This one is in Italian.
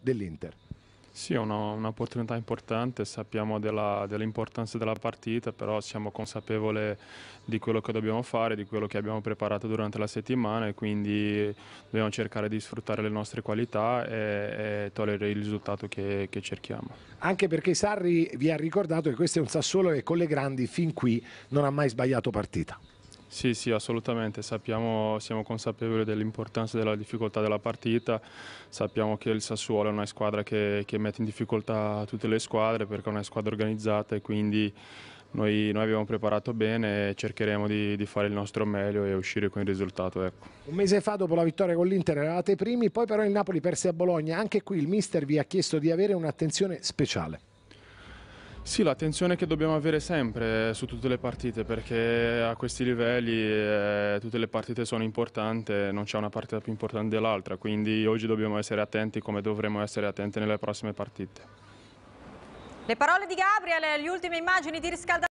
dell'Inter. Sì, è un'opportunità importante, sappiamo dell'importanza della partita, però siamo consapevoli di quello che dobbiamo fare, di quello che abbiamo preparato durante la settimana e quindi dobbiamo cercare di sfruttare le nostre qualità e, e togliere il risultato che, che, cerchiamo. Anche perché Sarri vi ha ricordato che questo è un Sassuolo che con le grandi fin qui non ha mai sbagliato partita. Sì, sì, assolutamente, sappiamo, siamo consapevoli dell'importanza e della difficoltà della partita, sappiamo che il Sassuolo è una squadra che, che mette in difficoltà tutte le squadre perché è una squadra organizzata e quindi noi, noi abbiamo preparato bene e cercheremo di, di, fare il nostro meglio e uscire con il risultato. Ecco. Un mese fa dopo la vittoria con l'Inter eravate primi, poi però il Napoli perse a Bologna, anche qui il mister vi ha chiesto di avere un'attenzione speciale. Sì, l'attenzione che dobbiamo avere sempre su tutte le partite perché a questi livelli eh, tutte le partite sono importanti, non c'è una partita più importante dell'altra, quindi oggi dobbiamo essere attenti come dovremo essere attenti nelle prossime partite. Le parole di Gabriel, le ultime immagini di riscaldamento.